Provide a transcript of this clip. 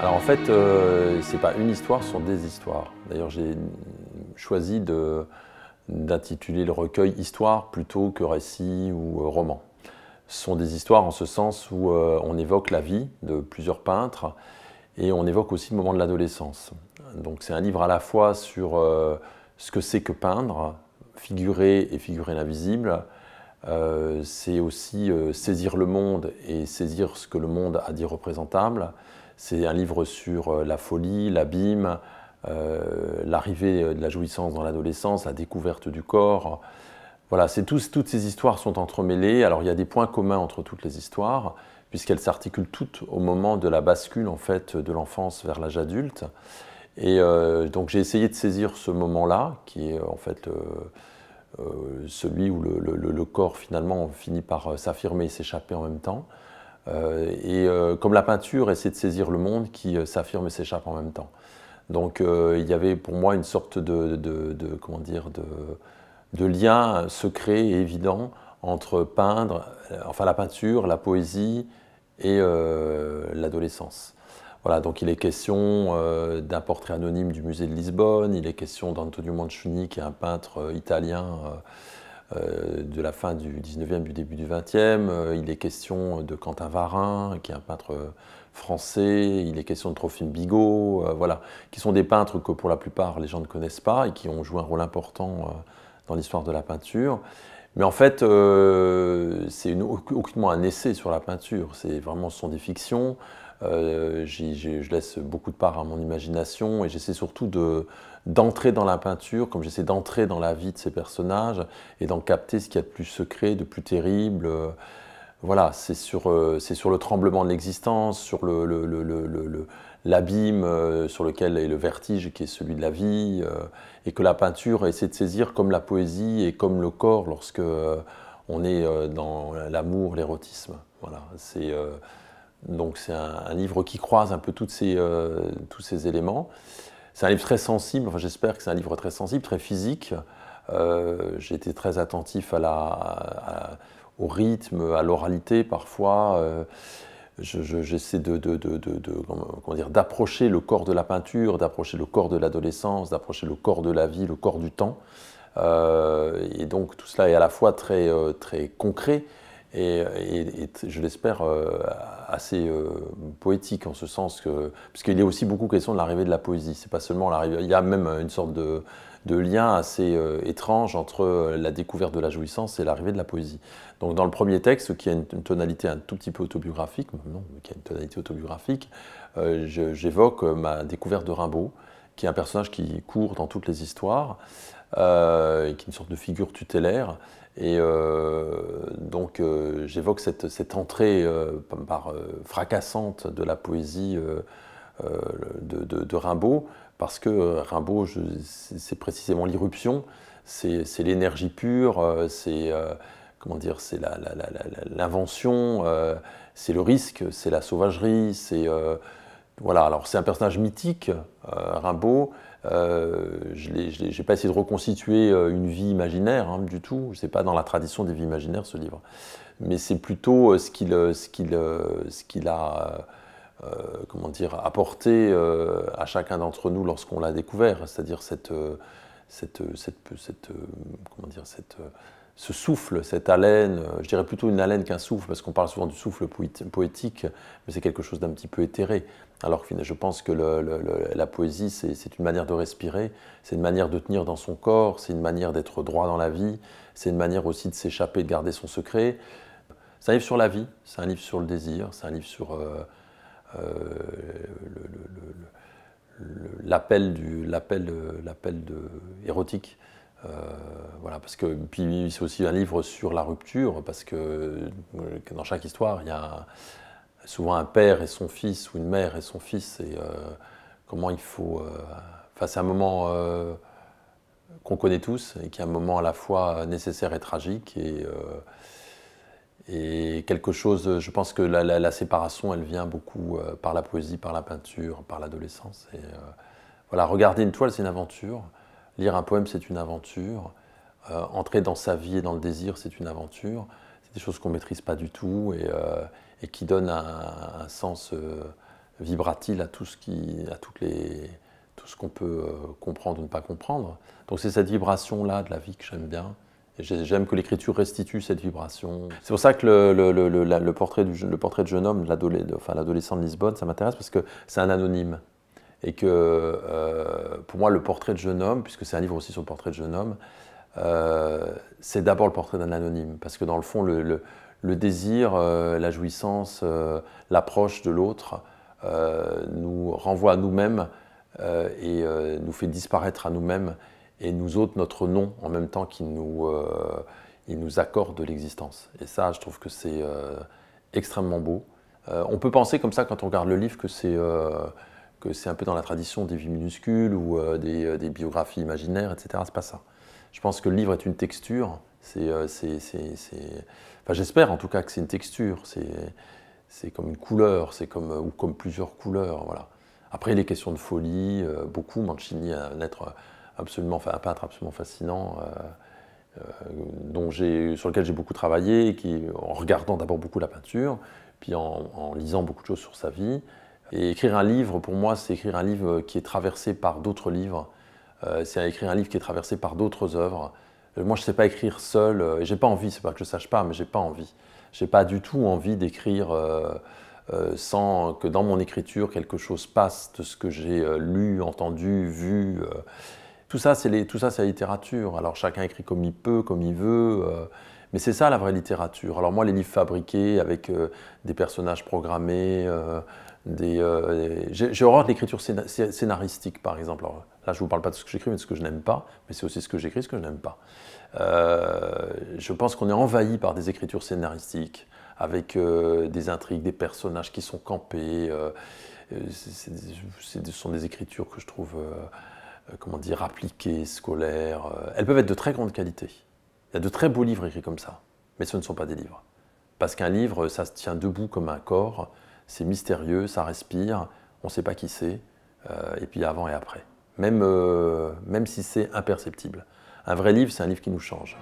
Alors en fait, ce euh, c'est pas une histoire, ce sont des histoires. D'ailleurs, j'ai choisi d'intituler le recueil Histoire plutôt que récit ou euh, roman. Ce sont des histoires en ce sens où euh, on évoque la vie de plusieurs peintres et on évoque aussi le moment de l'adolescence. Donc c'est un livre à la fois sur ce que c'est que peindre, figurer et figurer l'invisible. c'est aussi saisir le monde et saisir ce que le monde a d'irreprésentable. C'est un livre sur euh, la folie, l'abîme, euh, l'arrivée euh, de la jouissance dans l'adolescence, la découverte du corps. Voilà, toutes ces histoires sont entremêlées. Alors il y a des points communs entre toutes les histoires, puisqu'elles s'articulent toutes au moment de la bascule en fait de l'enfance vers l'âge adulte. Et donc j'ai essayé de saisir ce moment-là, qui est en fait celui où le, corps finalement finit par s'affirmer et s'échapper en même temps. Euh, et euh, comme la peinture essaie de saisir le monde qui euh, s'affirme et s'échappe en même temps. Donc il y avait pour moi une sorte de, comment dire, de, de lien secret et évident entre peindre, enfin la peinture, la poésie et l'adolescence. Voilà, donc il est question d'un portrait anonyme du musée de Lisbonne, il est question d'Antonio Mancini, qui est un peintre italien euh, de la fin du 19e, du début du 20e. Euh, il est question de Quentin Varin, qui est un peintre français. Il est question de Trophime Bigot, euh, voilà, qui sont des peintres que pour la plupart les gens ne connaissent pas et qui ont joué un rôle important dans l'histoire de la peinture. Mais en fait, c'est aucunement un essai sur la peinture. C'est vraiment ce sont des fictions. Euh, je laisse beaucoup de part à mon imagination et j'essaie surtout de, d'entrer dans la peinture, comme j'essaie d'entrer dans la vie de ces personnages et d'en capter ce qu'il y a de plus secret, de plus terrible. Voilà, c'est sur, euh, sur le tremblement de l'existence, sur le, l'abîme le, euh, sur lequel est le vertige qui est celui de la vie, et que la peinture essaie de saisir comme la poésie et comme le corps lorsque on est dans l'amour, l'érotisme. Voilà, c'est donc c'est un, livre qui croise un peu toutes ces, euh, tous ces éléments. C'est un livre très sensible, enfin, j'espère que c'est un livre très sensible, très physique. Euh, J'ai été très attentif à la, au rythme, à l'oralité parfois. Euh, j'essaie de, d'approcher le corps de la peinture, d'approcher le corps de l'adolescence, d'approcher le corps de la vie, le corps du temps. Euh, et donc tout cela est à la fois très, très concret, et, je l'espère euh, assez euh, poétique en ce sens que puisqu'il y a aussi beaucoup question de l'arrivée de la poésie. C'est pas seulement l'arrivée, il y a même une sorte de, de lien assez euh, étrange entre la découverte de la jouissance et l'arrivée de la poésie. Donc dans le premier texte, qui a une, tonalité un tout petit peu autobiographique, non, qui a une tonalité autobiographique, j'évoque ma découverte de Rimbaud qui est un personnage qui court dans toutes les histoires, euh, qui est une sorte de figure tutélaire. Et euh, donc euh, j'évoque cette, entrée fracassante de la poésie de, Rimbaud, parce que Rimbaud, c'est précisément l'irruption, c'est l'énergie pure, c'est comment dire, c'est l'invention, c'est le risque, c'est la sauvagerie, c'est voilà, alors c'est un personnage mythique, euh, Rimbaud. Euh, je n'ai pas essayé de reconstituer euh, une vie imaginaire hein, du tout. Ce n'est pas dans la tradition des vies imaginaires ce livre. Mais c'est plutôt ce qu'il a comment dire, apporté à chacun d'entre nous lorsqu'on l'a découvert, c'est-à-dire comment dire, cette ce souffle, cette haleine, euh, je dirais plutôt une haleine qu'un souffle, parce qu'on parle souvent du souffle poétique, mais c'est quelque chose d'un petit peu éthéré. Alors que je pense que la poésie, c'est une manière de respirer, c'est une manière de tenir dans son corps, c'est une manière d'être droit dans la vie, c'est une manière aussi de s'échapper, de garder son secret. C'est un livre sur la vie, c'est un livre sur le désir, c'est un livre sur l'appel l'appel érotique. Euh, voilà, parce que c'est aussi un livre sur la rupture, parce que euh, dans chaque histoire, il y a souvent un père et son fils ou une mère et son fils, et euh, comment il faut. c'est un moment qu'on connaît tous et qui est un moment à la fois nécessaire et tragique, et, quelque chose. Je pense que la, séparation, elle vient beaucoup par la poésie, par la peinture, par l'adolescence. Et voilà, regarder une toile, c'est une aventure. Lire un poème, c'est une aventure. Euh, entrer dans sa vie et dans le désir, c'est une aventure. C'est des choses qu'on ne maîtrise pas du tout et, euh, qui donnent un, sens euh, vibratile à tout ce qui, à toutes les, tout ce qu'on peut comprendre ou ne pas comprendre. Donc c'est cette vibration-là de la vie que j'aime bien. J'aime que l'écriture restitue cette vibration. C'est pour ça que le, portrait, du, le portrait de jeune homme, l'adolescent de Lisbonne, ça m'intéresse parce que c'est un anonyme et que euh, pour moi, le portrait de jeune homme, puisque c'est un livre aussi sur le portrait de jeune homme, euh, c'est d'abord le portrait d'un anonyme, parce que dans le fond, le, désir, euh, la jouissance, l'approche de l'autre nous renvoie à nous-mêmes et nous fait disparaître à nous-mêmes et nous ôte notre nom en même temps qu'il nous, nous, accorde de l'existence. Et ça, je trouve que c'est extrêmement beau. on peut penser comme ça quand on regarde le livre que c'est que c'est un peu dans la tradition des vies minuscules ou euh, euh, des, biographies imaginaires, etc. C'est pas ça. Je pense que le livre est une texture. C'est, euh, enfin, j'espère en tout cas que c'est une texture. C'est, comme une couleur, c'est comme ou comme plusieurs couleurs, voilà. Après les questions de folie, beaucoup Mancini, un être absolument, enfin un peintre absolument fascinant. dont sur lequel j'ai beaucoup travaillé, qui, en regardant d'abord beaucoup la peinture, puis en, lisant beaucoup de choses sur sa vie, et écrire un livre, pour moi, c'est écrire un livre qui est traversé par d'autres livres. Euh, c'est écrire un livre qui est traversé par d'autres œuvres. Euh, moi, je ne sais pas écrire seul. je euh, j'ai pas envie. C'est pas que je ne sache pas, mais j'ai pas envie. J'ai pas du tout envie d'écrire sans que dans mon écriture quelque chose passe de ce que j'ai lu, entendu, vu. Tout ça, c'est tout ça, c'est la littérature. Alors chacun écrit comme il peut, comme il veut. Mais c'est ça la vraie littérature. Alors moi, les livres fabriqués avec des personnages programmés, des, euh, j'ai horreur de l'écriture scénaristique, par exemple. là, je ne vous parle pas de ce que j'écris, mais de ce que je n'aime pas, mais c'est aussi ce que j'écris, ce que je n'aime pas. Euh, je pense qu'on est envahi par des écritures scénaristiques, avec euh, des intrigues, des personnages qui sont campés. ce sont des écritures que je trouve, comment dire, appliquées, scolaires. Elles peuvent être de très grande qualité. Il y a de très beaux livres écrits comme ça, mais ce ne sont pas des livres. Parce qu'un livre, ça se tient debout comme un corps, c'est mystérieux, ça respire, on ne sait pas qui c'est, euh, et puis avant et après. Euh, même si c'est imperceptible. Un vrai livre, c'est un livre qui nous change.